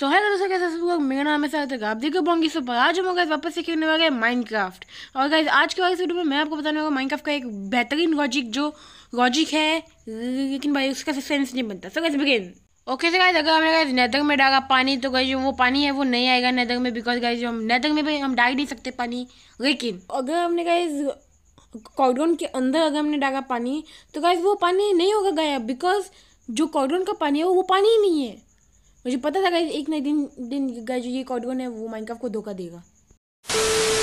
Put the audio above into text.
so hello दोस्तों कैसे सब लोग मेरा नाम है सार्थक आप देखो बोंगी सुपर आज हम गए वापस से खेलने वाले माइनक्राफ्ट और गाइज आज के वाले वीडियो में मैं आपको बताने वाला माइनक्राफ्ट का एक बेहतरीन लॉजिक जो लॉजिक है लेकिन भाई उसका सेंस नहीं बनता so guys begin okay sir guys अगर हमने गाइज नैदर में डाला पानी तो गाइज वो पानी है वो नहीं आएगा नैदर में बिकॉज गाइज हम नैदर में भी हम डाल नहीं सकते पानी लेकिन अगर हमने गाइज कॉर्डोन के अंदर अगर हमने डाला पानी तो गाइज वो पानी नहीं होगा गायब बिकॉज जो कॉर्डोन का पानी है वो पानी ही नहीं है मुझे पता था एक नए दिन दिन जो ये कॉडगन है वो माइनक्राफ्ट को धोखा देगा